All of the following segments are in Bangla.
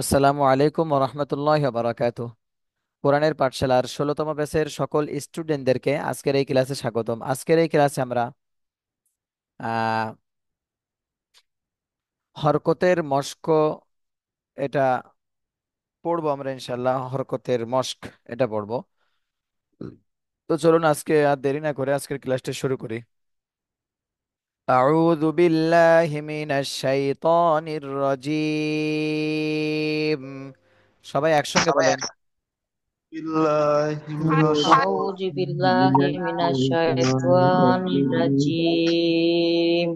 আসসালামু আলাইকুম রহমতুল্লাহ বারাকাত কোরআনের পাঠশালার ষোলোতম ব্যাচের সকল স্টুডেন্টদেরকে আজকের এই ক্লাসে স্বাগতম আজকের এই ক্লাসে আমরা হরকতের মস্ক এটা পড়বো আমরা ইনশাল্লাহ হরকতের মস্ক এটা পড়বো তো চলুন আজকে আর দেরি না করে আজকের ক্লাসটা শুরু করি أعوذ بالله من الشيطان الرجيم সবাই একসঙ্গে বলেন أعوذ بالله من الشيطان الرجيم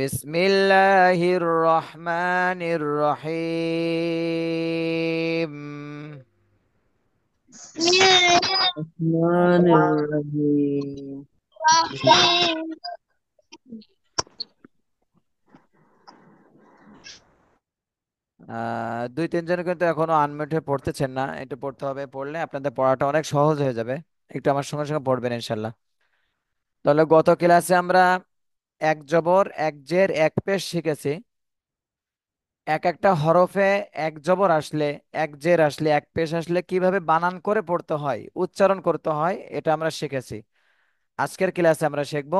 بسم الله الرحمن الرحيم بسم الله الرحمن الرحيم দুই তিনজন কিন্তু এখনো আনমিউট হয়ে পড়তেছেন না একটু পড়তে হবে পড়লে আপনাদের পড়াটা অনেক সহজ হয়ে যাবে একটু আমার সঙ্গে সঙ্গে পড়বেন ইনশাল্লাহ তাহলে গত ক্লাসে আমরা এক জবর এক জের এক পেশ শিখেছি এক একটা হরফে এক জবর আসলে এক জের আসলে এক পেশ আসলে কিভাবে বানান করে পড়তে হয় উচ্চারণ করতে হয় এটা আমরা শিখেছি আজকের ক্লাসে আমরা শিখব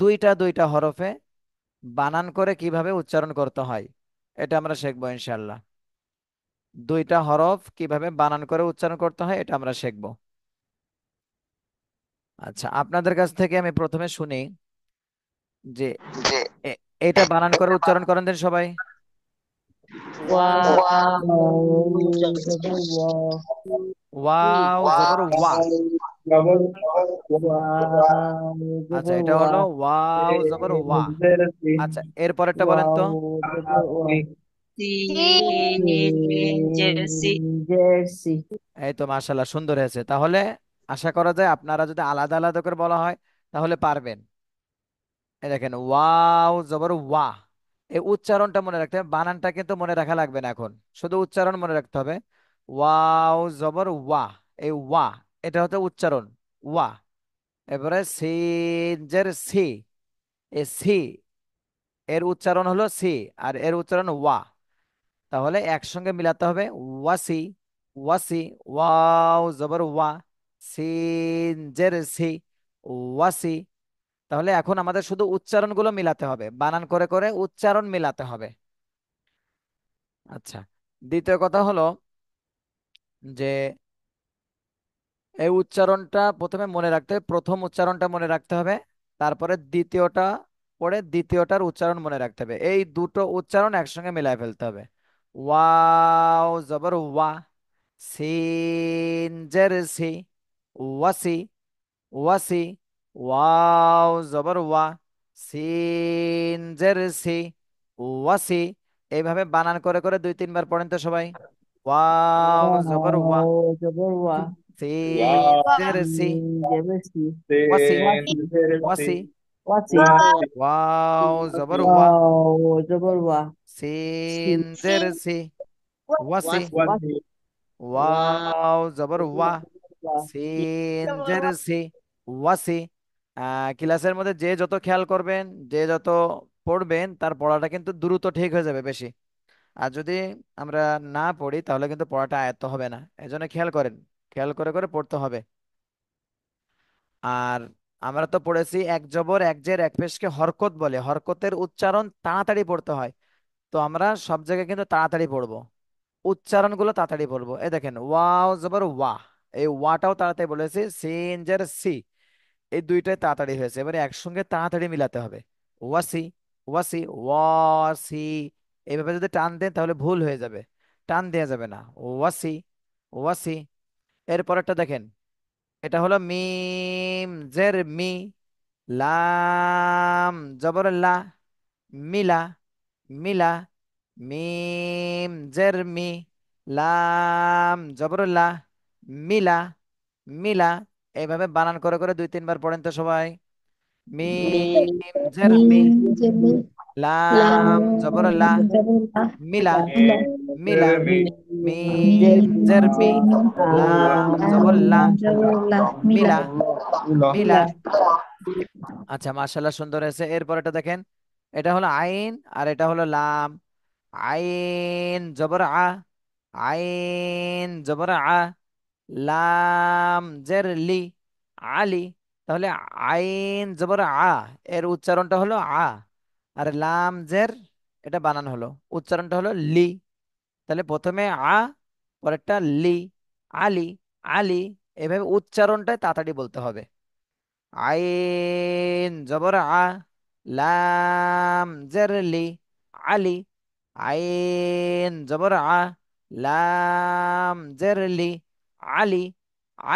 দুইটা দুইটা হরফে বানান করে কিভাবে উচ্চারণ করতে হয় এটা আমরা শিখবো ইনশাল্লাহ দুইটা হরফ কিভাবে বানান করে উচ্চারণ করতে হয় এটা আমরা শিখবো আচ্ছা আপনাদের কাছ থেকে আমি প্রথমে শুনি যে এটা বানান করে উচ্চারণ করেন দেন সবাই ওয়াও জবর ওয়া আচ্ছা এটা হলো ওয়াও জবর ওয়া আচ্ছা এরপরেরটা বলেন তো এই তো মাশাল্লাহ সুন্দর হয়েছে তাহলে আশা করা যায় আপনারা যদি আলাদা আলাদা করে বলা হয় তাহলে পারবেন এই দেখেন ওয়াও জবর ওয়া এই উচ্চারণটা মনে রাখতে হবে বানানটা কিন্তু মনে রাখা লাগবে না এখন শুধু উচ্চারণ মনে রাখতে হবে ওয়াও জবর ওয়া এই ওয়া এটা হচ্ছে উচ্চারণ ওয়া এবারে সিঞ্জের সি এ সি এর উচ্চারণ হলো সি আর এর উচ্চারণ ওয়া তাহলে একসঙ্গে মিলাতে হবে ওয়াসি ওয়াসি ওয়াও জবর ওয়া সিঞ্জের সি ওয়াসি তাহলে এখন আমাদের শুধু উচ্চারণগুলো মিলাতে হবে বানান করে করে উচ্চারণ মিলাতে হবে আচ্ছা দ্বিতীয় কথা হলো যে এই উচ্চারণটা প্রথমে মনে রাখতে হবে প্রথম উচ্চারণটা মনে রাখতে হবে তারপরে দ্বিতীয়টা পরে দ্বিতীয়টার উচ্চারণ মনে রাখতে হবে এই দুটো উচ্চারণ একসঙ্গে মিলায় ফেলতে হবে ওয়াও জবর ওয়া সিন সি ওয়াসি ওয়াসি ওয়াও জবর ওয়া সিন সি ওয়াসি এইভাবে বানান করে করে দুই তিনবার পড়েন তো সবাই ওয়াও জবর ওয়া জবর ওয়া Sí, deve sí. Deve sí. Wasi. Wasi. Wasi. Wow, zabar wa. Wow, Sí, wa. Sin deve sí. Wasi. Wow, zabar Sí, Sin deve sí. Wasi. ক্লাসের মধ্যে যে যত খেয়াল করবেন যে যত পড়বেন তার পড়াটা কিন্তু দ্রুত ঠিক হয়ে যাবে বেশি আর যদি আমরা না পড়ি তাহলে কিন্তু পড়াটা আয়ত্ত হবে না এজন্য খেয়াল করেন খেয়াল করে করে পড়তে হবে আর আমরা তো পড়েছি এক জবর এক জের এক পেশকে হরকত বলে হরকতের উচ্চারণ তাড়াতাড়ি পড়তে হয় তো আমরা সব জায়গায় কিন্তু তাড়াতাড়ি পড়বো উচ্চারণগুলো তাড়াতাড়ি পড়বো এই দেখেন ওয়াও জবর ওয়া এই ওয়াটাও তাড়াতাড়ি বলেছি সিন জের সি এই দুইটাই তাড়াতাড়ি হয়েছে এবারে একসঙ্গে তাড়াতাড়ি মিলাতে হবে ওয়াসি ওয়াসি ওয়াসি এইভাবে যদি টান দেন তাহলে ভুল হয়ে যাবে টান দেওয়া যাবে না ওয়াসি ওয়াসি এরপরেরটা দেখেন এটা হলো মিম জের মি লাম জবর লা মিলা মিলা মিম জের মি লাম জবর লা মিলা মিলা এইভাবে বানান করে করে দুই তিনবার পড়েন তো সবাই মিম জের মি লাম জবর লা মিলা মিলা মি জের বি লাম জবর আচ্ছা মাশাআল্লাহ সুন্দর হয়েছে এরপর এটা দেখেন এটা হলো আইন আর এটা হলো লাম আইন জবর আ আইন জবর আ লাম জের লি আলি তাহলে আইন জবর আ এর উচ্চারণটা হলো আ আর লাম জের এটা বানান হলো উচ্চারণটা হলো লি তাহলে প্রথমে আ পরেরটা লি আলি আলি এভাবে উচ্চারণটাই তাড়াতাড়ি বলতে হবে আইন জবর আ লাম জের লি আলি আইন জবর আ লাম জেরলি আলি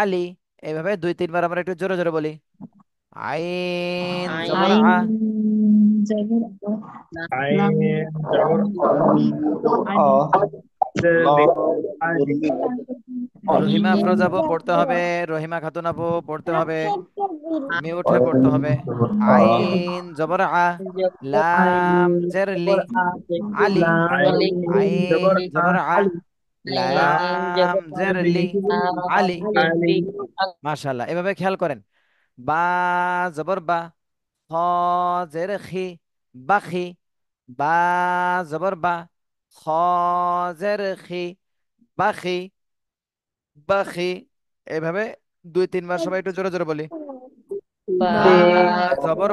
আলি এভাবে দুই তিনবার আমরা একটু জোরে জোরে বলি আইন জবর আ জবর রহিমা আফরোজ আপু পড়তে হবে রহিমা খাতুন আপু পড়তে হবে পড়তে হবে আইন জবর আ লাম জের লি আলি আইন জবর আ লাম জের লি আলি মাশাআল্লাহ এভাবে খেয়াল করেন বা জবর বা খ জের খি বাখি বা জবর বা খ জের খি বাখি বাখি এভাবে দুই তিনবার সবাই একটু জোরে জোরে বলি জবর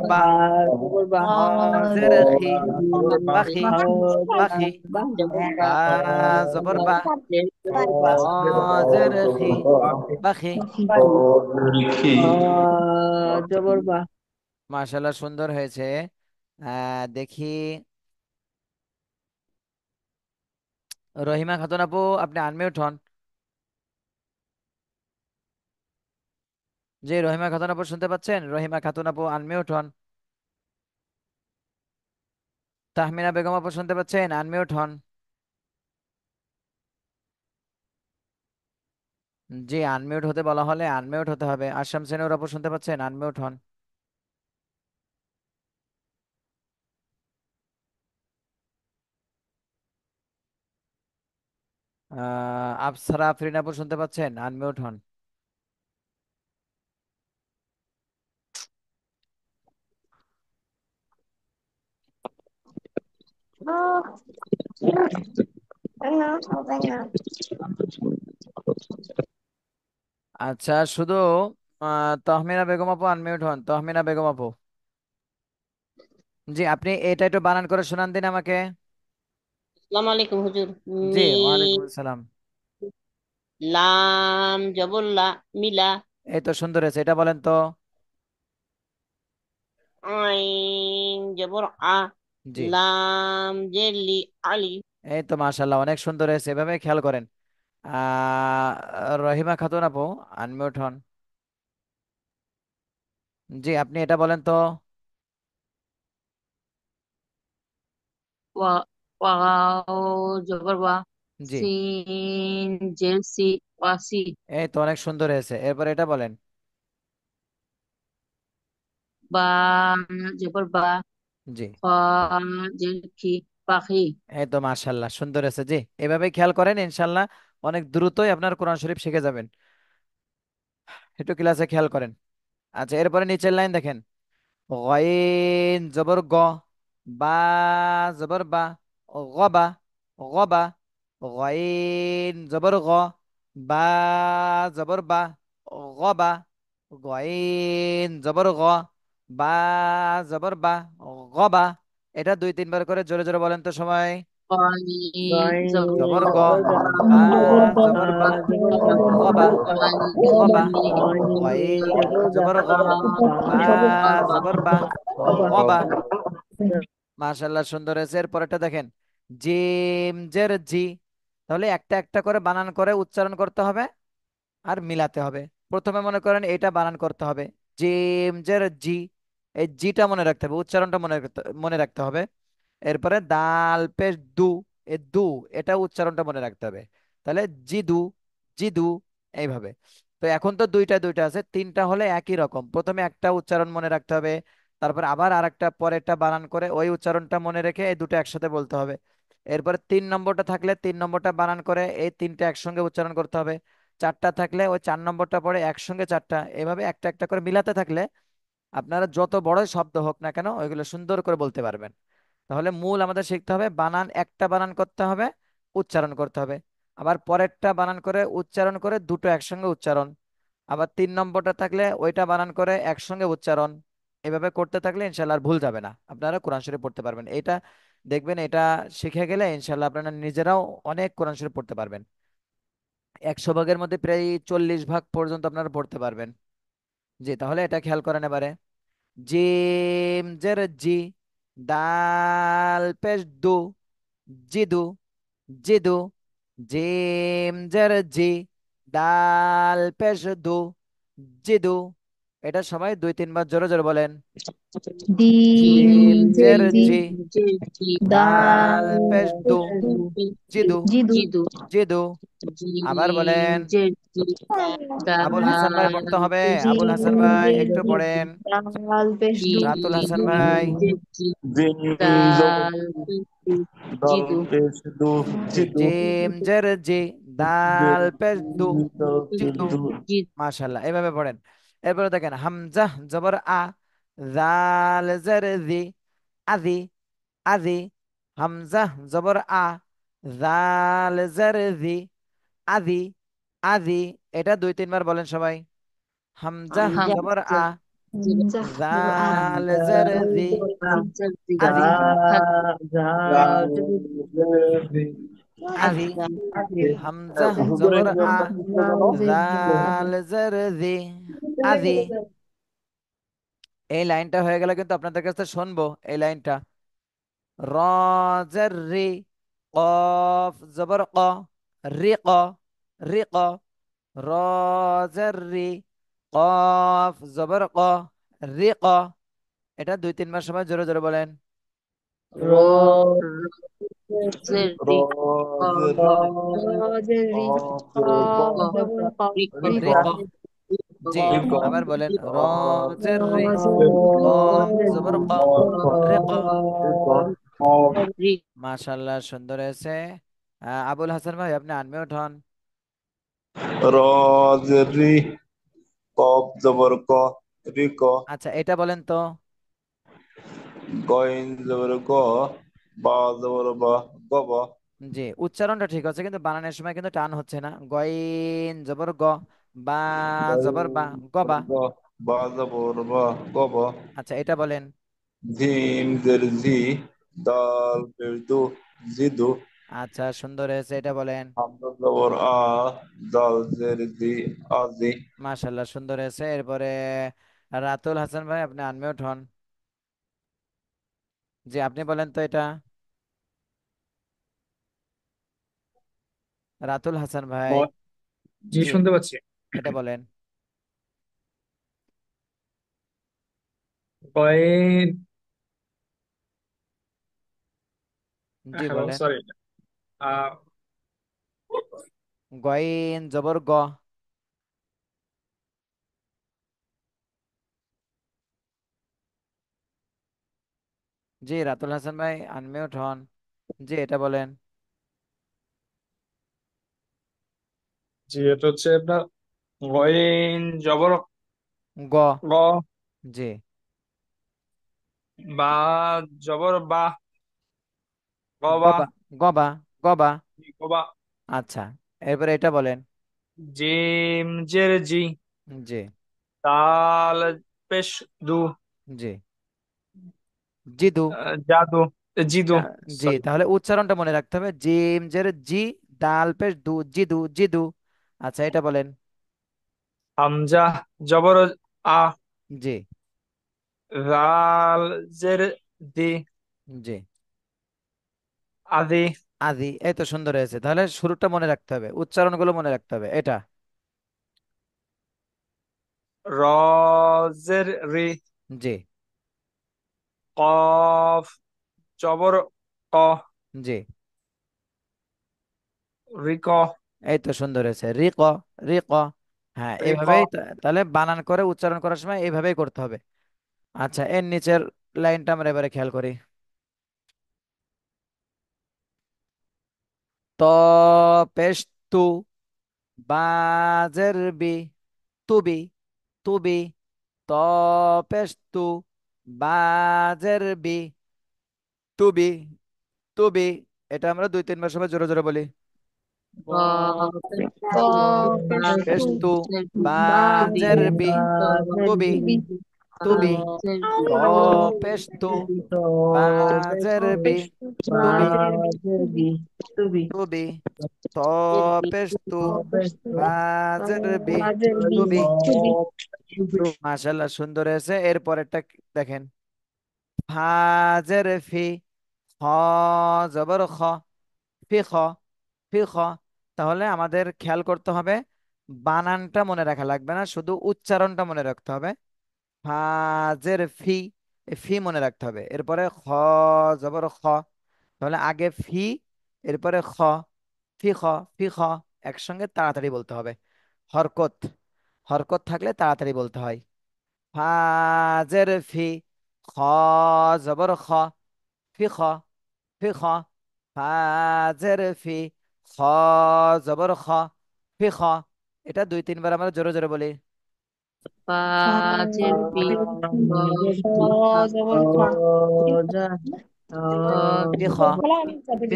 জবর বা মাশাল্লাহ সুন্দর হয়েছে দেখি রহিমা খাতুন আপু আপনি আনমিউট হন জি রহিমা খাতুন আপু শুনতে পাচ্ছেন রহিমা খাতুন আপু আনমিউট হন তাহমিনা বেগম আপু শুনতে পাচ্ছেন আনমিউট হন জি আনমিউট হতে বলা হলে আনমিউট হতে হবে আসাম সেনুর আপু শুনতে পাচ্ছেন আনমিউট হন আহ আফসারা আফরিন আপু শুনতে পাচ্ছেন আনমিউট হন আচ্ছা শুধু তহমিনা বেগম আপু আনমিউট হন তহমিনা বেগম আপু জি আপনি এটা একটু বানান করে শোনান দিন আমাকে আসসালামু আলাইকুম হুজুর জি ওয়ালাইকুম আসসালাম লাম জবল্লা মিলা এই তো সুন্দর এটা বলেন তো আইন জবর আ জি লাম জেলি আলি এই তো অনেক সুন্দর হয়েছে এভাবে খেয়াল করেন আহ রহিমা খাতুন আপু আনমিউট হন জি আপনি এটা বলেন তো ওয়াও জবর ওয়া জি সিন জের ওয়াসি এই তো অনেক সুন্দর হয়েছে এরপর এটা বলেন বা জবর বা জি খ পাখি এই তো মাশাল্লাহ সুন্দর হয়েছে জি এভাবে খেয়াল করেন ইনশাল্লাহ অনেক দ্রুতই আপনার কোরআন শরীফ শিখে যাবেন একটু ক্লাসে খেয়াল করেন আচ্ছা এরপরে নিচের লাইন দেখেন গয়েন জবর গ বা জবর বা গবা গবা গয়েন জবর গ বা জবর বা গবা গয়েন জবর গ বা জবর বা গবা এটা দুই তিনবার করে জোরে জোরে বলেন তো সময় জবর সুন্দর আছে এরপর একটা দেখেন জিম জের জি তাহলে একটা একটা করে বানান করে উচ্চারণ করতে হবে আর মিলাতে হবে প্রথমে মনে করেন এটা বানান করতে হবে জিম জের জি এই জিটা মনে রাখতে হবে উচ্চারণটা মনে মনে রাখতে হবে এরপরে দাল পে দু এ দু এটা উচ্চারণটা মনে রাখতে হবে তাহলে জিদু জিদু এইভাবে তো এখন তো দুইটা দুইটা আছে তিনটা হলে একই রকম প্রথমে একটা উচ্চারণ মনে রাখতে হবে তারপর আবার আর একটা পরেরটা বানান করে ওই উচ্চারণটা মনে রেখে এই দুটো একসাথে বলতে হবে এরপরে তিন নম্বরটা থাকলে তিন নম্বরটা বানান করে এই তিনটা একসঙ্গে উচ্চারণ করতে হবে চারটা থাকলে ওই চার নম্বরটা পরে একসঙ্গে চারটা এভাবে একটা একটা করে মিলাতে থাকলে আপনারা যত বড় শব্দ হোক না কেন ওইগুলো সুন্দর করে বলতে পারবেন তাহলে মূল আমাদের শিখতে হবে বানান একটা বানান করতে হবে উচ্চারণ করতে হবে আবার পরেরটা বানান করে উচ্চারণ করে দুটো একসঙ্গে উচ্চারণ আবার তিন নম্বরটা থাকলে ওইটা বানান করে একসঙ্গে উচ্চারণ এভাবে করতে থাকলে ইনশাল্লাহ আর ভুল যাবে না আপনারা কোরআন শরীফ পড়তে পারবেন এটা দেখবেন এটা শিখে গেলে ইনশাল্লাহ আপনারা নিজেরাও অনেক কোরআন শরীফ পড়তে পারবেন একশো ভাগের মধ্যে প্রায় চল্লিশ ভাগ পর্যন্ত আপনারা পড়তে পারবেন জি তাহলে এটা খেয়াল করে নেবারে জিম জের জি দাল পেশ দু জিদু জিদু জিম জের জি দাল পেশ দু জিদু এটা সবাই দুই তিনবার জোরে জোরে বলেন আবার বলেন আবুল হাসান ভাই পড়তে হবে আবুল হাসান ভাই একটু পড়েন রাতুল হাসান ভাই এভাবে পড়েন এরপরে দেখেন হামজা জবর আ জাল জের জি আদি আদি হামজা জবর আ জাল জের জি আদি আদি এটা দুই তিনবার বলেন সবাই হামজা জবর আ জাল হামজা আ জাল জি আদি এই লাইনটা হয়ে গেল কিন্তু আপনাদের কাছে শুনবো এই লাইনটা রি কফ জবর ক রি ক রি ক রি কফ জবর ক রি ক এটা দুই তিন মাস সময় জোরে জোরে বলেন র জি আবার বলেন রে জবর ক রে ক মাশাআল্লাহ সুন্দর আবুল হাসান ভাই আপনি আনমিউট হন জবর ক ক আচ্ছা এটা বলেন তো গইন জবর গ বা জবর বা গ বা জি উচ্চারণটা ঠিক আছে কিন্তু বানানের সময় কিন্তু টান হচ্ছে না গইন জবর গ বা জবর বা গবা বা বা গবা আচ্ছা এটা বলেন জিম জের দাল বেরদু জিদু আচ্ছা সুন্দর হয়েছে এটা বলেন হামজা সুন্দর হয়েছে এরপরে রাতুল হাসান ভাই আপনি আনমিউট হন জি আপনি বলেন তো এটা রাতুল হাসান ভাই জি শুনতে পাচ্ছি এটা বলেন কয়েন জি হ্যালো বলেন সরি আহ গয়েন জবর গ জি রাতুল হাসান ভাই আনমিউট হন জি এটা বলেন জি এটা হচ্ছে আপনার গ গ জি বা জবর বা গবা গবা গবা গবা গবা আচ্ছা এরপরে এটা বলেন জিম জের জি জি তাল পেশ দু জি জিদু জাদু জিদু জি সরি তাহলে উচ্চারণটা মনে রাখতে হবে জিম জের জি ডাল পেশ দু জিদু জিদু আচ্ছা এটা বলেন হামজা জবর আ জি রাল জের দি জি আদি আদি এই তো সুন্দর হয়েছে তাহলে শুরুটা মনে রাখতে হবে উচ্চারণ গুলো মনে রাখতে হবে এটা র রি জি কফ জবর ক জি রিক এই তো সুন্দর হয়েছে রিক রিক হ্যাঁ এইভাবেই তাহলে বানান করে উচ্চারণ করার সময় এইভাবেই করতে হবে আচ্ছা এর নিচের লাইনটা আমরা এবারে খেয়াল করি ত তু বাজের বি তুবি তুবি ত পেস্তু বাজের বি তুবি তুবি এটা আমরা দুই তিনবার সময় জোরে জোরে বলি تو پستو بازی ری تو بی تو بی تو بی تو پستو بازی ری تو بی تو بی تو بی تو پستو بازی ری تو بی ماشاءالله سندوره سه ایر پور اتک دکهن هزارهی خا زبرخا پیخا پیخا তাহলে আমাদের খেয়াল করতে হবে বানানটা মনে রাখা লাগবে না শুধু উচ্চারণটা মনে রাখতে হবে ফাজের ফি ফি মনে রাখতে হবে এরপরে খ জবর খ তাহলে আগে ফি এরপরে খ ফি খ ফি খ একসঙ্গে তাড়াতাড়ি বলতে হবে হরকত হরকত থাকলে তাড়াতাড়ি বলতে হয় ফাজের ফি খ জবর খ ফি খ ফি খ ফাজের ফি খ জবর খ ফে খ এটা দুই তিনবার আমরা জোরে জোরে বলি পাঁচের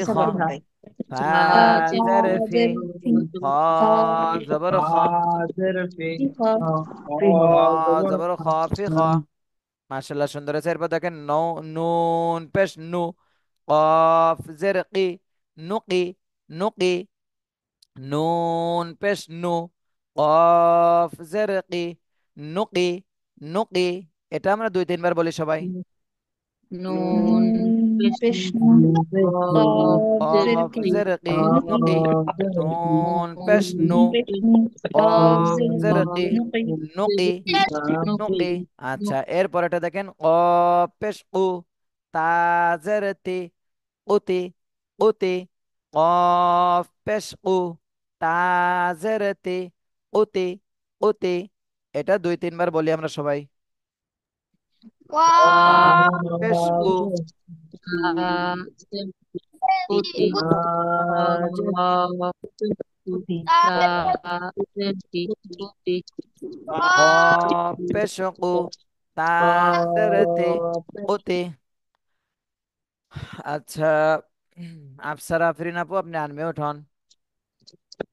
সুন্দর আছে এরপর দেখেন নৌ নুন পেশ নু কফ জের কি নুকি نقي نون بس نو قاف زرقي نقي نقي এটা আমরা দুই তিনবার বলি সবাই নুন زرقي نقي نون بشنو قاف زرقي نقي نقي আচ্ছা এরপরেটা দেখেন قاف بشقو تا زرتي قتي قتي কফ পেশ উ ওতে ওতে এটা দুই তিনবার বলি আমরা সবাই পেশ উ ওতে আচ্ছা আফসারা আফরিন আপু আপনি আনমিউট হন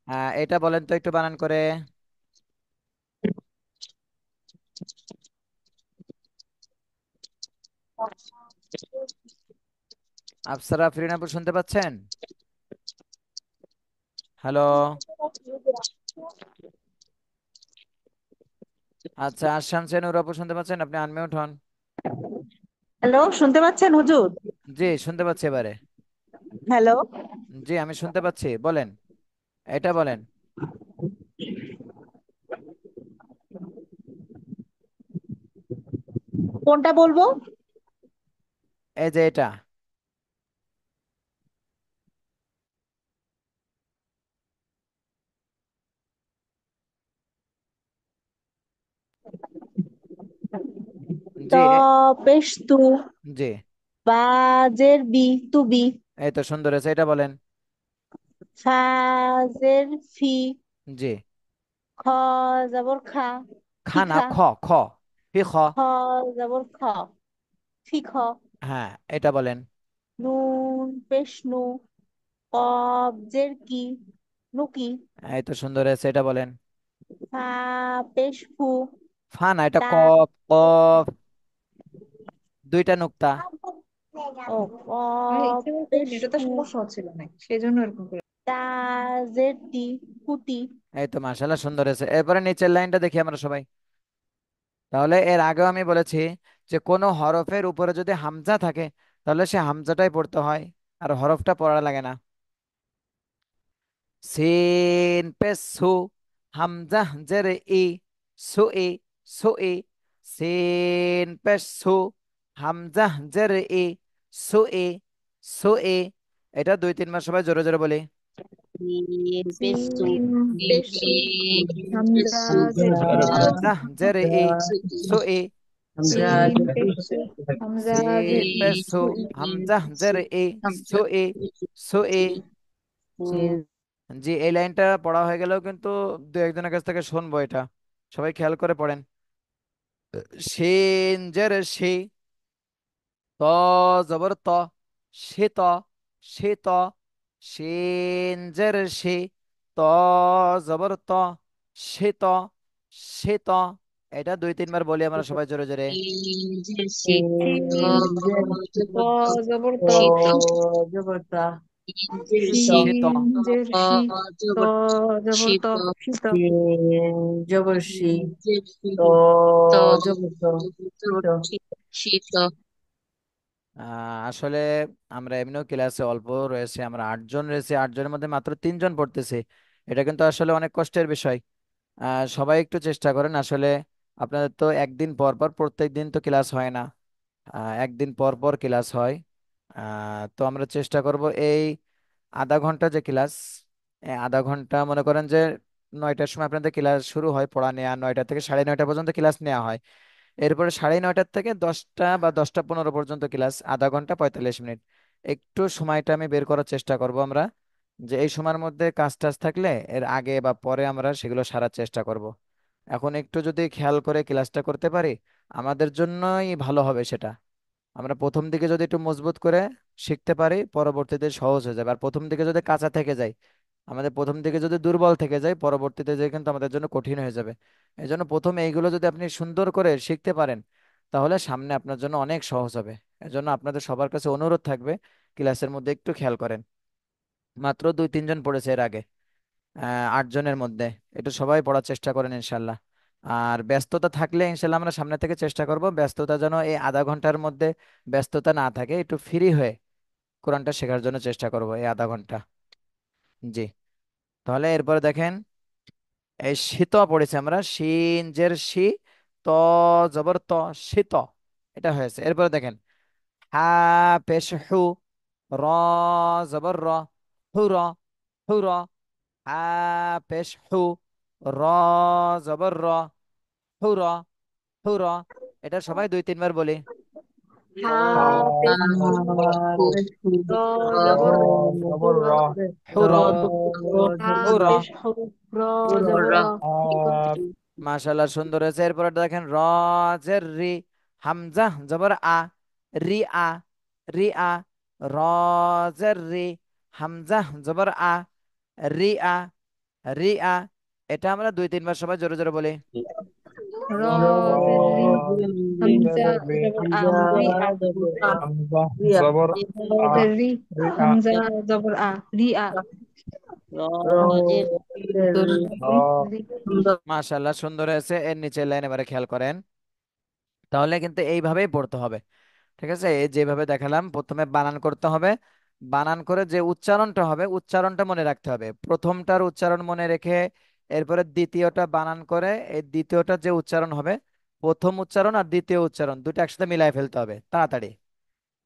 হ্যাঁ, এটা বলেন তো একটু বানান করে আফসারা আফরিন আপু শুনতে পাচ্ছেন হ্যালো আচ্ছা আসাম সেনুর আপু শুনতে পাচ্ছেন আপনি আনমিউট হন হ্যালো শুনতে পাচ্ছেন হুজুর জি শুনতে পাচ্ছি এবারে হ্যালো জি আমি শুনতে পাচ্ছি বলেন এটা বলেন কোনটা বলবো এই যে এটা জি পেশ তু জি ফাজের বি টু বি এই তো সুন্দর আছে এটা বলেন ফাজের ফি জি খ জবর খা খা না খ খ ফি খ খ জবর খ ফি খ হ্যাঁ এটা বলেন নুন পেশ নু কবজের কি নুকি এই তো সুন্দর আছে এটা বলেন ফা পেশ ফু ফা না এটা তা কফ কফ দুইটা নুক্তা ও এরপরে নিচের লাইনটা দেখি আমরা সবাই তাহলে এর আগেও আমি বলেছি যে কোনো হরফের উপরে যদি হামজা থাকে তাহলে সে হামজাটাই পড়তে হয় আর হরফটা পড়া লাগে না সিন পে সু হামজা জের ই সু ই সু ই সিন পে সু হামজা জের ই সো এ সো এ এটা দুই তিন মাস সবাই জোরে জোরে বলে জি এই লাইনটা পড়া হয়ে গেলেও কিন্তু দু একজনের কাছ থেকে শুনবো এটা সবাই খেয়াল করে পড়েন সেঞ্জার সে ত জবর ত সে ত সে ত সেন সে ত জবর ত সে ত সে ত এটা দুই তিনবার বলি আমরা সবাই জোরে জোরে জবরশী জবরশী আসলে আমরা এমনিও ক্লাসে অল্প রয়েছে আমরা আটজন রয়েছে আটজনের মধ্যে মাত্র তিনজন পড়তেছে এটা কিন্তু আসলে অনেক কষ্টের বিষয় সবাই একটু চেষ্টা করেন আসলে আপনাদের তো একদিন পর পর প্রত্যেক দিন তো ক্লাস হয় না একদিন পর পর ক্লাস হয় তো আমরা চেষ্টা করব এই আধা ঘন্টা যে ক্লাস আধা ঘন্টা মনে করেন যে নয়টার সময় আপনাদের ক্লাস শুরু হয় পড়া নেওয়া নয়টা থেকে সাড়ে নয়টা পর্যন্ত ক্লাস নেওয়া হয় এরপরে সাড়ে নয়টার থেকে দশটা বা দশটা পনেরো পর্যন্ত ক্লাস আধা ঘন্টা পঁয়তাল্লিশ মিনিট একটু সময়টা আমি বের করার চেষ্টা করব আমরা যে এই সময়ের মধ্যে কাজ টাজ থাকলে এর আগে বা পরে আমরা সেগুলো সারার চেষ্টা করব এখন একটু যদি খেয়াল করে ক্লাসটা করতে পারি আমাদের জন্যই ভালো হবে সেটা আমরা প্রথম দিকে যদি একটু মজবুত করে শিখতে পারি পরবর্তীতে সহজ হয়ে যাবে আর প্রথম দিকে যদি কাঁচা থেকে যায় আমাদের প্রথম দিকে যদি দুর্বল থেকে যায় পরবর্তীতে যে কিন্তু আমাদের জন্য কঠিন হয়ে যাবে এই জন্য প্রথমে এইগুলো যদি আপনি সুন্দর করে শিখতে পারেন তাহলে সামনে আপনার জন্য অনেক সহজ হবে এজন্য আপনাদের সবার কাছে অনুরোধ থাকবে ক্লাসের মধ্যে একটু খেয়াল করেন মাত্র দুই তিনজন পড়েছে এর আগে আটজনের মধ্যে এটা সবাই পড়ার চেষ্টা করেন ইনশাল্লাহ আর ব্যস্ততা থাকলে ইনশাল্লাহ আমরা সামনে থেকে চেষ্টা করব ব্যস্ততা যেন এই আধা ঘন্টার মধ্যে ব্যস্ততা না থাকে একটু ফ্রি হয়ে কোরআনটা শেখার জন্য চেষ্টা করব এই আধা ঘন্টা জি তাহলে এরপরে দেখেন এই শীত পড়েছে আমরা শিন শি ত জবর ত শীত এটা হয়েছে এরপরে দেখেন হা পেশ হু র জবর র হু র হু র হা পেশ হু র জবর র হু র হু র এটা সবাই দুই তিনবার বলি মাসাল্লাহ সুন্দর হয়েছে এরপরে দেখেন রজের রি হামজা জবর আ রি আ রি আ রজের রি হামজা জবর আ রি আ রি আ এটা আমরা দুই তিনবার সবাই জোরে জোরে বলি মাসাল্লাহ সুন্দর হয়েছে এর নিচে লাইন এবারে খেয়াল করেন তাহলে কিন্তু এইভাবেই পড়তে হবে ঠিক আছে যেভাবে দেখালাম প্রথমে বানান করতে হবে বানান করে যে উচ্চারণটা হবে উচ্চারণটা মনে রাখতে হবে প্রথমটার উচ্চারণ মনে রেখে এরপরে দ্বিতীয়টা বানান করে এই দ্বিতীয়টা যে উচ্চারণ হবে প্রথম উচ্চারণ আর দ্বিতীয় উচ্চারণ দুটো একসাথে মিলাই ফেলতে হবে তাড়াতাড়ি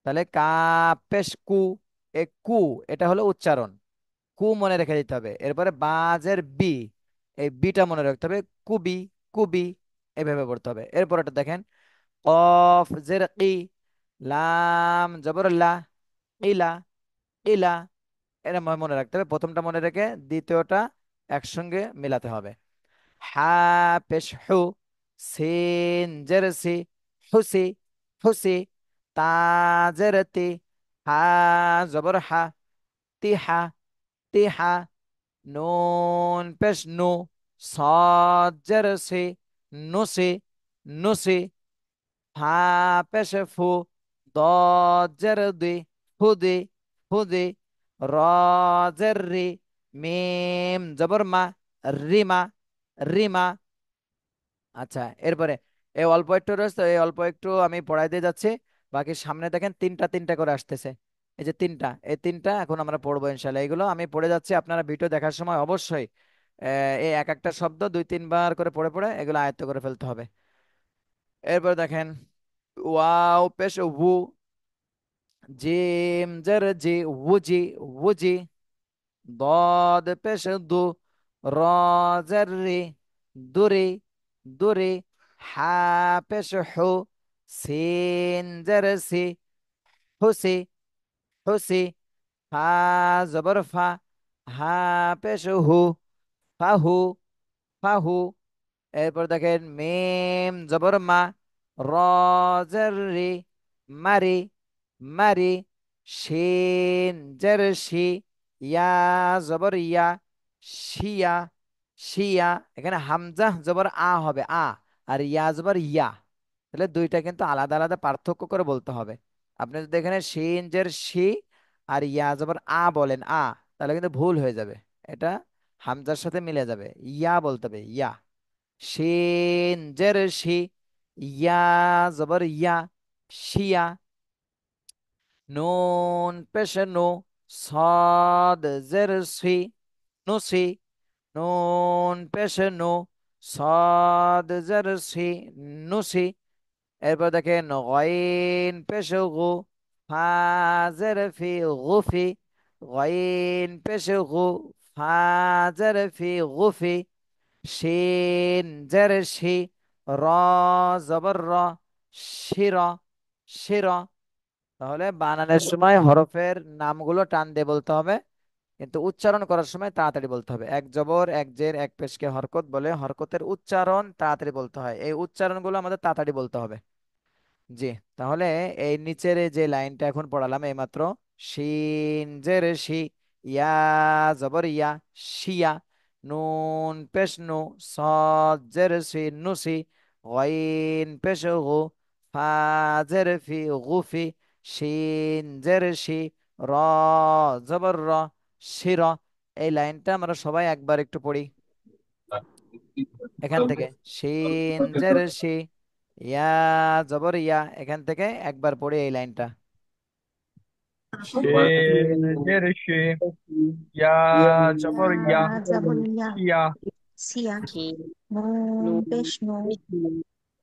তাহলে কাপেশ কু এ কু এটা হলো উচ্চারণ কু মনে রেখে দিতে হবে এরপরে বাজের বি এই বিটা মনে রাখতে হবে কুবি কুবি এভাবে পড়তে হবে এরপর এটা দেখেন অফ জের ই লাম জবরল্লা ইলা ইলা এটা মনে রাখতে হবে প্রথমটা মনে রেখে দ্বিতীয়টা একসঙ্গে মেলাতে হবে হা পেশ হু সেন জেরসি হুসি হুসি জেরতি হা জবর হা তিহা তিহা নুন পেশ নু সজেরসি নুসি নুসি ফা পেশ ফু দজের দি হুদি হুদি রজের রি মিম জবর মা রিমা রিমা আচ্ছা এরপরে এই অল্প একটু রয়েছে এই অল্প একটু আমি পড়াই দিয়ে যাচ্ছি বাকি সামনে দেখেন তিনটা তিনটা করে আসতেছে এই যে তিনটা এই তিনটা এখন আমরা পড়বো ইনশাল্লাহ এগুলো আমি পড়ে যাচ্ছি আপনারা ভিডিও দেখার সময় অবশ্যই এই এক একটা শব্দ দুই তিনবার করে পড়ে পড়ে এগুলো আয়ত্ত করে ফেলতে হবে এরপর দেখেন ওয়াও পেশ উ জিম জের জি উজি উজি ضاد পেশ দু র জারি দুরি দুরি হা পেশ হু সিন জারসি হুসি হুসি ফা জবর ফা হা পেশ হু ফাহু ফাহু এরপর দেখেন মেম জবর মা র জারি মারি মারি শিন জারসি ইয়া জবর ইয়া শিয়া শিয়া এখানে হামজা জবর আ হবে আ আর ইয়া জবর ইয়া তাহলে দুইটা কিন্তু আলাদা আলাদা পার্থক্য করে বলতে হবে আপনি যদি এখানে শিনজের সি আর ইয়া জবর আ বলেন আ তাহলে কিন্তু ভুল হয়ে যাবে এটা হামজার সাথে মিলে যাবে ইয়া বলতে হবে ইয়া শিনজের শি ইয়া জবর ইয়া শিয়া নুন পেশে নো সাদ জের সি নুসি নুন পেশে নু সাদ জের সি নুসি এরপর দেখেন গইন পেশে গু ফা জের ফি গুফি গইন পেশে গু ফা জের ফি গুফি শিন জের শি র জবর র শির শির তাহলে বানানের সময় হরফের নামগুলো টান দিয়ে বলতে হবে কিন্তু উচ্চারণ করার সময় তাড়াতাড়ি বলতে হবে এক জবর এক জের এক পেশকে হরকত বলে হরকতের উচ্চারণ তাড়াতাড়ি বলতে হয় এই উচ্চারণগুলো আমাদের তাড়াতাড়ি বলতে হবে জি তাহলে এই নিচের যে লাইনটা এখন পড়ালাম এইমাত্র শিন জের শি ইয়া জবর ইয়া শিয়া নুন পেশ নু সদ জের নুসি ওয়াইন পেশ গু ফা জের ফি গুফি শিন জের শি র জবর র শির এই লাইনটা আমরা সবাই একবার একটু পড়ি এখান থেকে শিন জের শি ইয়া জবর ইয়া এখান থেকে একবার পড়ি এই লাইনটা সিয়া নুন পেশ নুন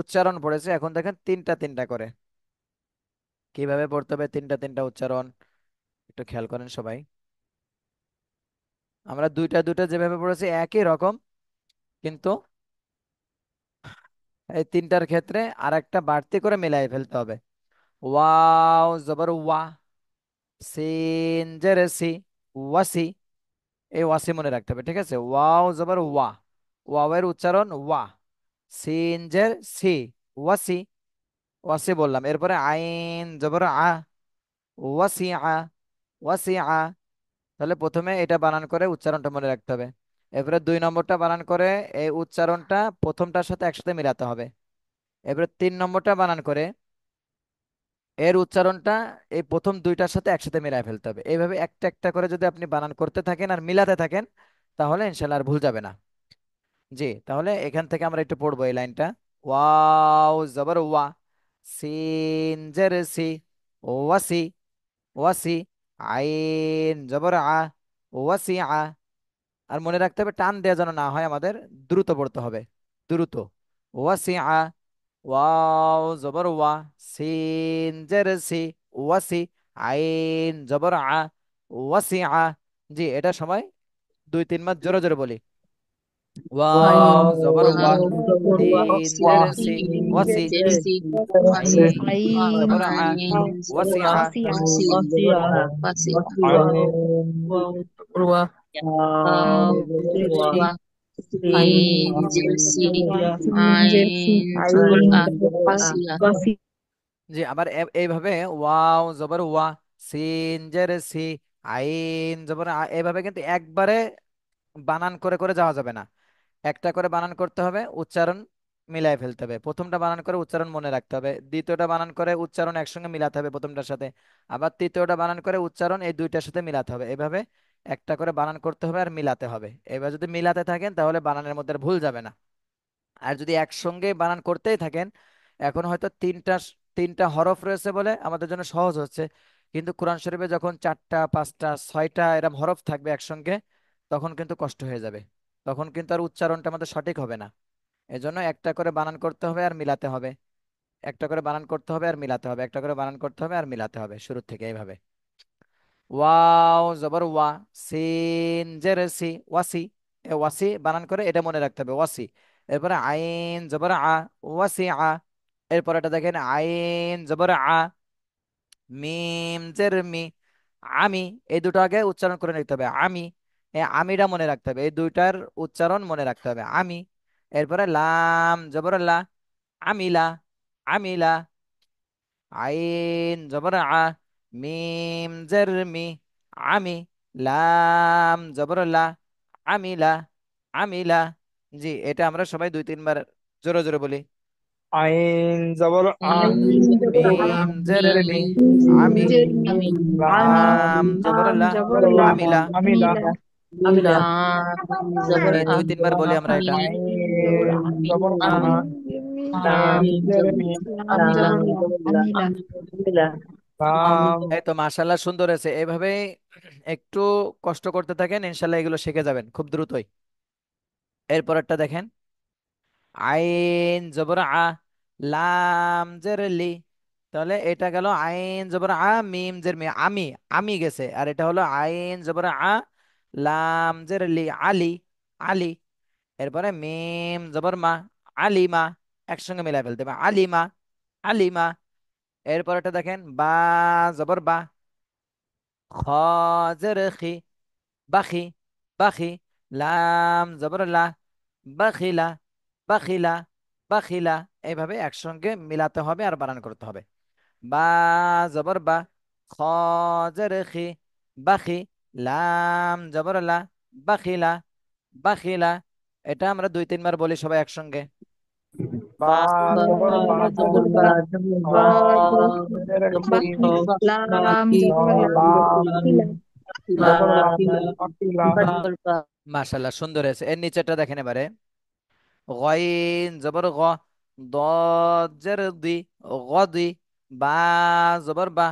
উচ্চারণ পড়েছে এখন দেখেন তিনটা তিনটা করে কিভাবে পড়তে হবে তিনটা তিনটা উচ্চারণ একটু খেয়াল করেন সবাই আমরা দুইটা দুইটা যেভাবে পড়েছি একই রকম কিন্তু এই তিনটার ক্ষেত্রে আর একটা বাড়তি করে মিলাই ফেলতে হবে ওয়াও জবর ওয়া সিন জেরেসি ওয়াসি এই ওয়াসি মনে রাখতে হবে ঠিক আছে ওয়াও জবর ওয়া ওয়াওয়ের উচ্চারণ ওয়া সিনজের সি ওয়াসি ওয়াসি বললাম এরপরে আইন জবর আ ওয়াসি আ ওয়াসি আ তাহলে প্রথমে এটা বানান করে উচ্চারণটা মনে রাখতে হবে এরপরে দুই নম্বরটা বানান করে এই উচ্চারণটা প্রথমটার সাথে একসাথে মিলাতে হবে এরপরে তিন নম্বরটা বানান করে এর উচ্চারণটা এই প্রথম দুইটার সাথে একসাথে মিলাই ফেলতে হবে এইভাবে একটা একটা করে যদি আপনি বানান করতে থাকেন আর মিলাতে থাকেন তাহলে ইনশাল্লাহ আর ভুল যাবে না জি তাহলে এখান থেকে আমরা একটু পড়বো এই লাইনটা ওয়াও জবর ওয়া সিন জের সি ওয়াসি ওয়াসি আইন জবর আ ওয়াসি আ আর মনে রাখতে হবে টান দেওয়া যেন না হয় আমাদের দ্রুত পড়তে হবে দ্রুত ওয়াসি আ ওয়াও জবর ওয়া সিন জের সি ওয়াসি আইন জবর আ ওয়াসি আ জি এটা সময় দুই তিন মাস জোরে জোরে বলি واو زبر واو وسي জি আবার এইভাবে ওয়াও জবর ওয়া সিন জের সি আইন জবর এইভাবে কিন্তু একবারে বানান করে করে যাওয়া যাবে না একটা করে বানান করতে হবে উচ্চারণ মিলাই ফেলতে হবে প্রথমটা বানান করে উচ্চারণ মনে রাখতে হবে দ্বিতীয়টা বানান করে উচ্চারণ একসঙ্গে মিলাতে হবে প্রথমটার সাথে আবার তৃতীয়টা বানান করে উচ্চারণ এই দুইটার সাথে মিলাতে হবে এভাবে একটা করে বানান করতে হবে আর মিলাতে হবে এবার যদি মিলাতে থাকেন তাহলে বানানের মধ্যে ভুল যাবে না আর যদি একসঙ্গে বানান করতেই থাকেন এখন হয়তো তিনটা তিনটা হরফ রয়েছে বলে আমাদের জন্য সহজ হচ্ছে কিন্তু কোরআন শরীফে যখন চারটা পাঁচটা ছয়টা এরম হরফ থাকবে একসঙ্গে তখন কিন্তু কষ্ট হয়ে যাবে তখন কিন্তু আর উচ্চারণটা আমাদের সঠিক হবে না এজন্য একটা করে বানান করতে হবে আর মিলাতে হবে একটা করে বানান করতে হবে আর মিলাতে হবে একটা করে বানান করতে হবে আর মিলাতে হবে শুরু থেকে এইভাবে ওয়াও জবর ওয়া সিন জের সি ওয়াসি ওয়াসি বানান করে এটা মনে রাখতে হবে ওয়াসি এরপরে আইন জবর আ ওয়াসি আ এরপর এটা দেখেন আইন জবর আ মিম জের মি আমি এই দুটো আগে উচ্চারণ করে নিতে হবে আমি আমিটা মনে রাখতে হবে এই দুইটার উচ্চারণ মনে রাখতে হবে আমি এরপরে লাম জবর লা আমিলা আমিলা আইন জবর আ মিম জের মি আমি লাম জবর লা আমিলা আমিলা জি এটা আমরা সবাই দুই তিনবার জোরে জোরে বলি আইন জবর মিম জের মি আমি লাম জবর লা আমিলা আমিলা দুই তিনবার বলি আমরা এটা এই তো মাশাল্লাহ সুন্দর আছে এভাবে একটু কষ্ট করতে থাকেন ইনশাল্লাহ এগুলো শিখে যাবেন খুব দ্রুতই এরপরেরটা দেখেন আইন জবর আ লাম জের তাহলে এটা গেল আইন জবর আ মিম জের মি আমি আমি গেছে আর এটা হলো আইন জবর আ লাম জের লি আলি আলি এরপরে মিম জবর মা আলিমা একসঙ্গে মিলাই ফেলতে হবে আলিমা আলিমা এরপরেটা দেখেন বা জবর বা খ জের খি বাখি বাখি লাম জবর লা বাখিলা বাখিলা বাখিলা এইভাবে একসঙ্গে মিলাতে হবে আর বানান করতে হবে বা জবর বা খ জের খি বাখি লাম জবর লা বাখিলা বাখিলা এটা আমরা দুই তিনবার বলি সবাই একসঙ্গে মাশাল্লাহ সুন্দর হয়েছে এর নিচেটা দেখেন এবারে গইন জবর গ দজের দি গ দি বা জবর বা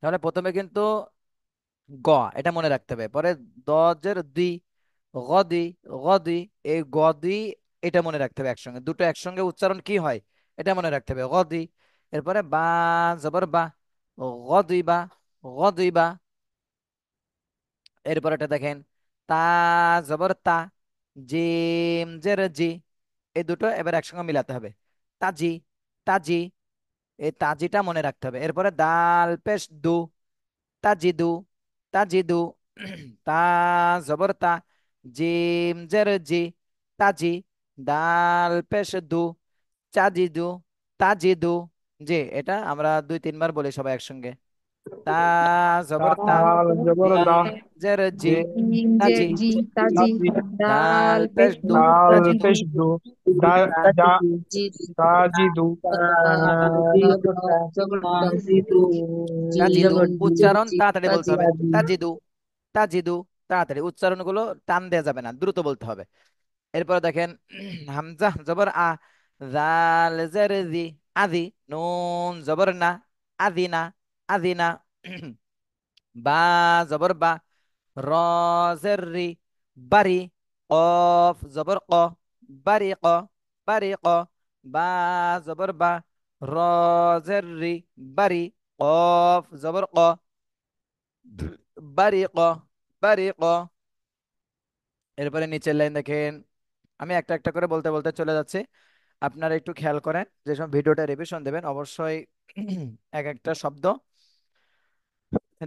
তাহলে প্রথমে কিন্তু গ এটা মনে রাখতে হবে পরে দজের দি গদি গদি এই গদি এটা মনে রাখতে হবে একসঙ্গে দুটো একসঙ্গে উচ্চারণ কি হয় এটা মনে রাখতে হবে গদি এরপরে বা জবর বা গদি বা গদি বা এরপর এটা দেখেন তা জবর তা জিম জের জি এই দুটো এবার একসঙ্গে মিলাতে হবে তাজি তাজি এই তাজিটা মনে রাখতে হবে এরপরে দাল পেশ দু তাজি দু তাজিদু তা জবরতা জিম জের জি তাজি দাল পেশ দু চাজিদু তাজিদু জি এটা আমরা দুই তিনবার বলি সবাই একসঙ্গে তা জবর তা জবর দা জি তাজি তাজি দাল পেশ দু দাল পেশ দু দা দা তাজি দু তাজি দু উচ্চারণ তাড়াতাড়ি বলতে হবে তাজি দু তাজি দু তাড়াতাড়ি উচ্চারণ গুলো টান দেয়া যাবে না দ্রুত বলতে হবে এরপরে দেখেন হামজা জবর আ জাল জের জি আদি নুন জবর না আদি না আদিনা বা জবর বা র জের রি বারি কফ জবর ক বারি ক বারি ক বা জবর বা র জের রি বারি কফ জবর ক বারি ক বারি ক এরপরে নিচের লাইন দেখেন আমি একটা একটা করে বলতে বলতে চলে যাচ্ছি আপনারা একটু খেয়াল করেন যে সময় ভিডিওটা রিভিশন দেবেন অবশ্যই এক একটা শব্দ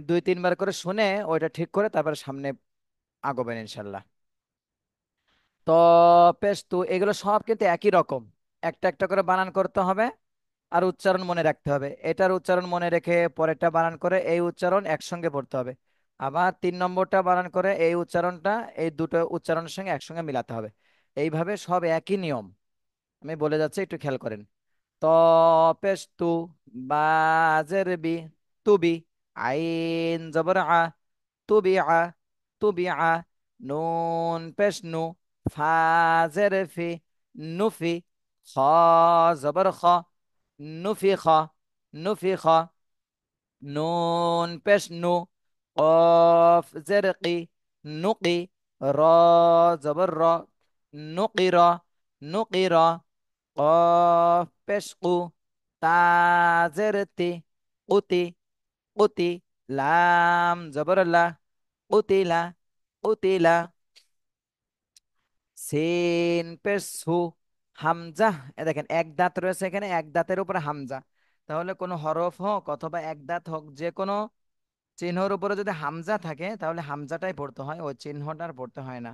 দুই তিনবার করে শুনে ওইটা ঠিক করে তারপরে সামনে আগবেন ইনশাল্লাহ তো পেস্তু এগুলো সব কিন্তু একই রকম একটা একটা করে বানান করতে হবে আর উচ্চারণ মনে রাখতে হবে এটার উচ্চারণ মনে রেখে পরেরটা বানান করে এই উচ্চারণ একসঙ্গে পড়তে হবে আবার তিন নম্বরটা বানান করে এই উচ্চারণটা এই দুটো উচ্চারণের সঙ্গে একসঙ্গে মিলাতে হবে এইভাবে সব একই নিয়ম আমি বলে যাচ্ছি একটু খেয়াল করেন তু বাজের বি তুবি عين زبرعة طبيعة طبيعة نون بشنو فا زرفي نفي خا زبرخة نفخة نفخة نون بشنو قاف زرقي نقي را زبرة نقرا نقرا قاف بشقو تا زرتي قتي ওতে লাম জবরল্লা কোতেলা কোতেলা সেন পেসু হামজা দেখেন এক দাঁত রয়েছে এখানে এক দাঁতের উপরে হামজা তাহলে কোনো হরফ হোক অথবা এক দাঁত হোক যে কোনো চিহ্নর উপরে যদি হামজা থাকে তাহলে হামজাটাই পড়তে হয় ওই আর পড়তে হয় না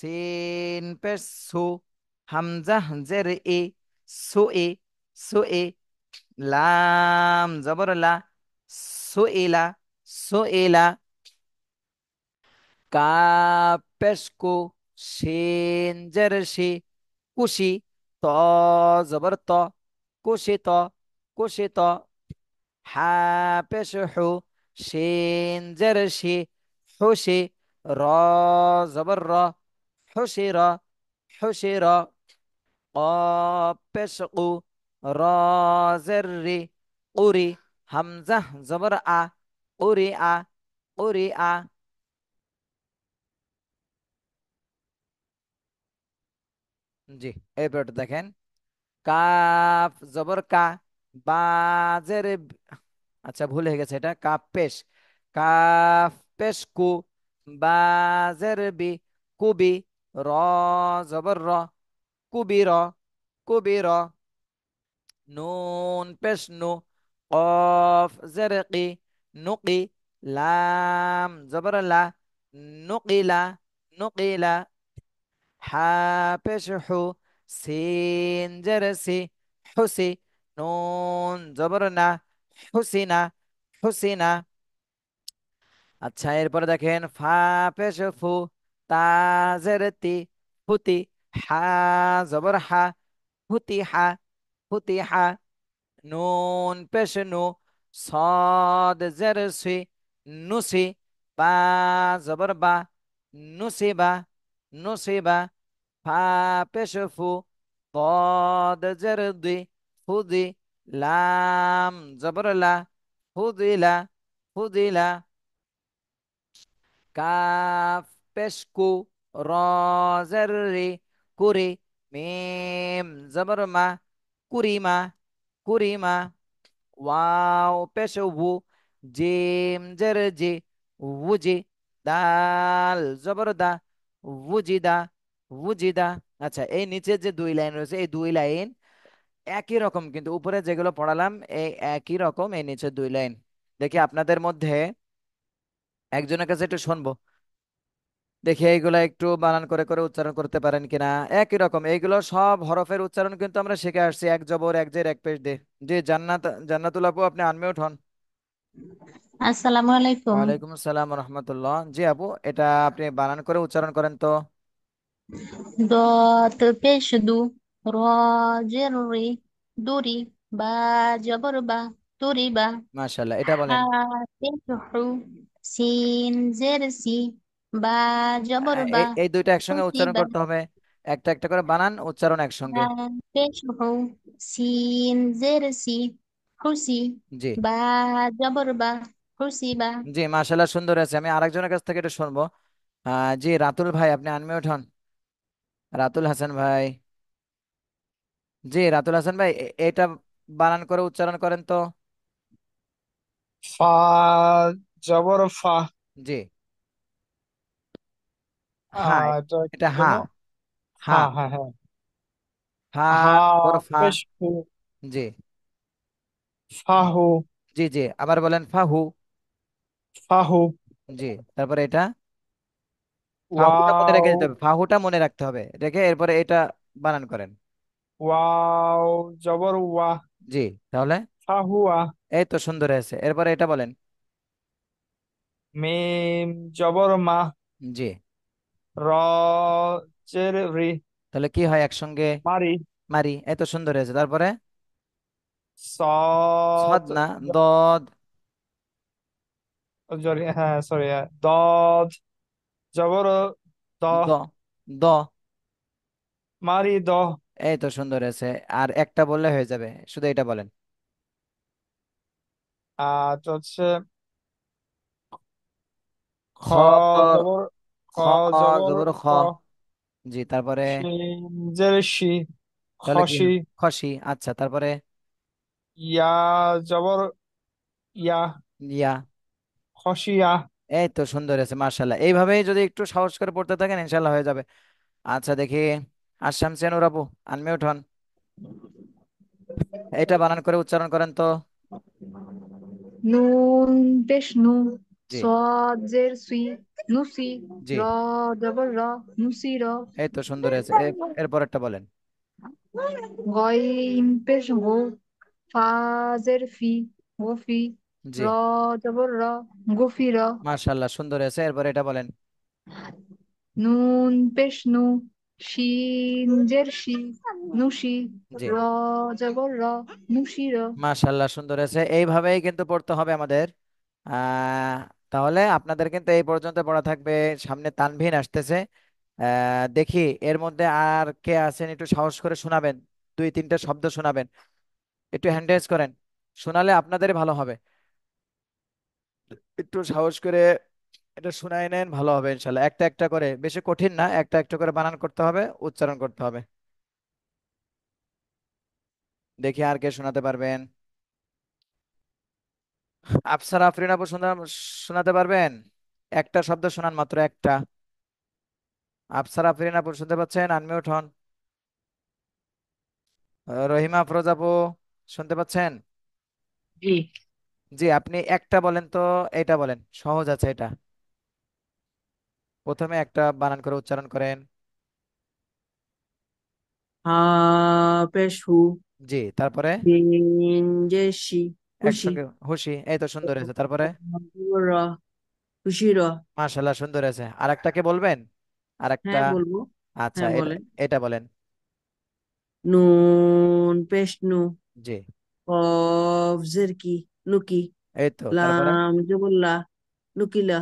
সেন পেসু হামজা জের এ সো এ সো এ লাম জবরলা سئل سئل كابشكو شين جرشي كوشي طا زبر طا كوشي طا كوشي طا حابشحو شين جرشي حوشي را زبر را حوشي را حوشي را قابشقو را زري قري হামজা জবর আ ওরে আ ওরে আ জি এরপর দেখেন কাফ জবর কা বাজের আচ্ছা ভুল হয়ে গেছে এটা কাফ পেশ কাফ পেশ কু বাজের বি কুবি র জবর র কুবি র কুবি র নুন পেশ নু কফ জেরেকি নুকি লাম জবরলা নুকিলা নুকিলা হা পেশ হু সিন জেরেসি হুসি নুন জবরনা হুসিনা হুসিনা আচ্ছা এরপরে দেখেন ফা পেশ ফু তা জেরতি ফুতি হা জবর হা ফুতি হা ফুতি হা নুন পেশ নু সদ জের সি নুসি বা জবর বা নুসি বা নুসি বা ফা পেশ ফু ضاد جردي خذي لام زبر لا خذي لا خذي لا كاف بشكو را زري كوري ميم زبر ما كوري ما কুরিমা ওয়াও পেশ উ জিম জের জি উজি দাল জবর দা উজিদা দা আচ্ছা এই নিচে যে দুই লাইন রয়েছে এই দুই লাইন একই রকম কিন্তু উপরে যেগুলো পড়ালাম এই একই রকম এই নিচে দুই লাইন দেখি আপনাদের মধ্যে একজনের কাছে একটু শুনবো দেখি এইগুলো একটু বানান করে করে উচ্চারণ করতে পারেন কিনা একই রকম এইগুলো সব হরফের উচ্চারণ কিন্তু আমরা শিখে আসছি এক জবর এক জের এক পেশ দিয়ে জি জান্নাত জান্নাতুল আপু আপনি আনমিউট হন আসসালামু আলাইকুম ওয়ালাইকুম আসসালাম রহমতুল্লাহ জি আপু এটা আপনি বানান করে উচ্চারণ করেন তো দত পেশ দু র জের দুরি বা জবর বা তুরি বা মাশাআল্লাহ এটা বলেন হা পেশ হু সিন জের সি বা জবর হ্যাঁ, বা এই দুইটা একসঙ্গে প্রতি উচ্চারণ বা করতে হবে একটা একটা করে বানান উচ্চারণ একসঙ্গে সিন জের সি খুশি জি বা জবর বা খুশি বা জি মাশাল্লাহ সুন্দর আছে আমি আরেকজনের কাছ থেকে এটা শুনবো জি রাতুল ভাই আপনি আনমিউট হন রাতুল হাসান ভাই জি রাতুল হাসান ভাই এটা বানান করে উচ্চারণ করেন তো ফা জবর ফা জি হ্যাঁ এটা এটা কি হা যেন হা হ্যাঁ হ্যাঁ হ্যাঁ হা হা বড় ফা বেশ জি ফাহু জি জি আবার বলেন ফাহু ফাহু জি তারপরে এটা ফাহুটা মনে রেখে ওয়াও যেতে হবে ফাহুটা মনে রাখতে হবে রেখে এরপরে এটা বানান করেন ওয়াও জবর ওয়া জি তাহলে ফাহুয়া এই তো সুন্দর হয়েছে এরপরে এটা বলেন মিম জবর মা জি রি তাহলে কি হয় একসঙ্গে মারি মারি এত সুন্দর হয়েছে তারপরে সদ না দদ সরি হ্যাঁ সরি হ্যাঁ, দদ জবর দ দ মারি দ এই তো সুন্দর হয়েছে আর একটা বললে হয়ে যাবে শুধু এটা বলেন আচ্ছা হচ্ছে খ জবর খ খ জবর জবর খ খ জি তারপরে শিন জের শি তাহলে কি খসি খসি আচ্ছা তারপরে ইয়া জবর ইয়া ইয়া খসিয়া এই তো সুন্দর আছে মার্শাল্লাহ এইভাবেই যদি একটু সাহস করে পড়তে থাকেন ইনশাল্লাহ হয়ে যাবে আচ্ছা দেখি আসাম সেনুর আপু আনমিউট উঠন এটা বানান করে উচ্চারণ করেন তো নুন বেশ নুন এই তো সুন্দর আছে এরপর একটা বলেন গয় সুন্দর আছে এরপর এটা বলেন নুন পেশ নু শি নুশি জবর র নুশি র সুন্দর আছে এইভাবেই কিন্তু পড়তে হবে আমাদের আহ তাহলে আপনাদের কিন্তু এই পর্যন্ত পড়া থাকবে সামনে তানভিন আসতেছে দেখি এর মধ্যে আর কে আছেন একটু সাহস করে শোনাবেন দুই তিনটা শব্দ শোনাবেন একটু হ্যান্ডেজ করেন শোনালে আপনাদের ভালো হবে একটু সাহস করে এটা শুনাই নেন ভালো হবে ইনশাল্লাহ একটা একটা করে বেশি কঠিন না একটা একটা করে বানান করতে হবে উচ্চারণ করতে হবে দেখি আর কে শোনাতে পারবেন আফসারা আফরিন আপু শোনাতে পারবেন একটা শব্দ শোনান মাত্র একটা আফসারা আফরিন আপু শুনতে পাচ্ছেন আনমিউট হন রহিমা আফরোজ আপু শুনতে পাচ্ছেন জি আপনি একটা বলেন তো এটা বলেন সহজ আছে এটা প্রথমে একটা বানান করে উচ্চারণ করেন জি তারপরে খুশি একসঙ্গে হুশি এই তো সুন্দর আছে তারপরে র র সুন্দর আছে আর একটাকে বলবেন আর একটা হ্যাঁ বলবো আচ্ছা হ্যাঁ এটা বলেন এটা বলেন নুন জি কফ নুকি এই তো তারপরে লাম জবল্লা নুকিলা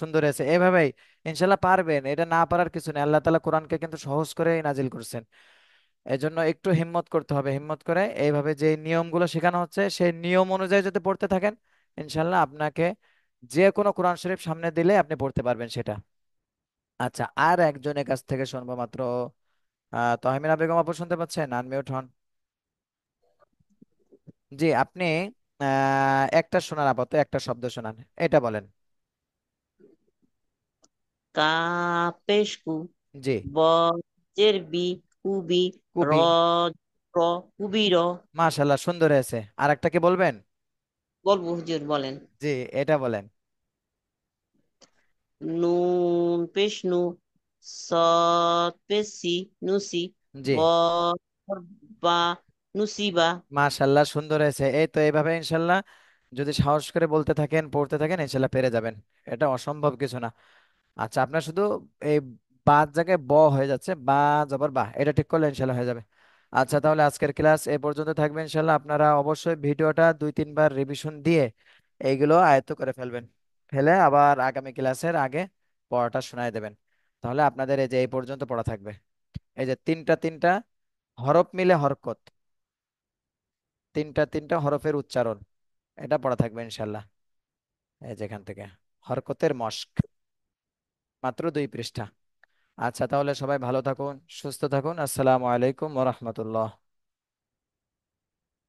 সুন্দর আছে এভাবেই ইনশাল্লাহ পারবেন এটা না পারার কিছু নেই আল্লাহ তাআলা কোরআনকে কিন্তু সহজ করে নাজিল করছেন এজন্য একটু হিম্মত করতে হবে হিম্মত করে এইভাবে যে নিয়মগুলো শেখানো হচ্ছে সেই নিয়ম অনুযায়ী যদি পড়তে থাকেন ইনশাল্লাহ আপনাকে যে কোনো কোরআন শরীফ সামনে দিলে আপনি পড়তে পারবেন সেটা আচ্ছা আর একজনের কাছ থেকে শুনবো মাত্র তহমিনা বেগম আপু শুনতে পাচ্ছেন আনমিউট হন জি আপনি একটা শোনার আপাতত একটা শব্দ শোনান এটা বলেন কা পেশকু জি বজের বি কুবি র র কুবির সুন্দর হয়েছে আর একটা কি বলবেন বলবো হুজুর বলেন জি এটা বলেন নুন পেশ নু পেশি নুসি জি বা নুসিবা সুন্দর হয়েছে এই তো এইভাবে ইনশাল্লাহ যদি সাহস করে বলতে থাকেন পড়তে থাকেন ইনশাল্লাহ পেরে যাবেন এটা অসম্ভব কিছু না আচ্ছা আপনার শুধু এই বা জায়গায় ব হয়ে যাচ্ছে বা জবর বা এটা ঠিক করলে ইনশাল্লাহ হয়ে যাবে আচ্ছা তাহলে আজকের ক্লাস এ পর্যন্ত থাকবে ইনশাল্লাহ আপনারা অবশ্যই ভিডিওটা দুই তিনবার রিভিশন দিয়ে এইগুলো আয়ত্ত করে ফেলবেন ফেলে আবার আগামী ক্লাসের আগে পড়াটা শোনায় দেবেন তাহলে আপনাদের এই যে এই পর্যন্ত পড়া থাকবে এই যে তিনটা তিনটা হরফ মিলে হরকত তিনটা তিনটা হরফের উচ্চারণ এটা পড়া থাকবে ইনশাল্লাহ এই যেখান থেকে হরকতের মস্ক মাত্র দুই পৃষ্ঠা আচ্ছা তাহলে সবাই ভালো থাকুন সুস্থ থাকুন আসসালামু আলাইকুম ওরহমতুল্লাহ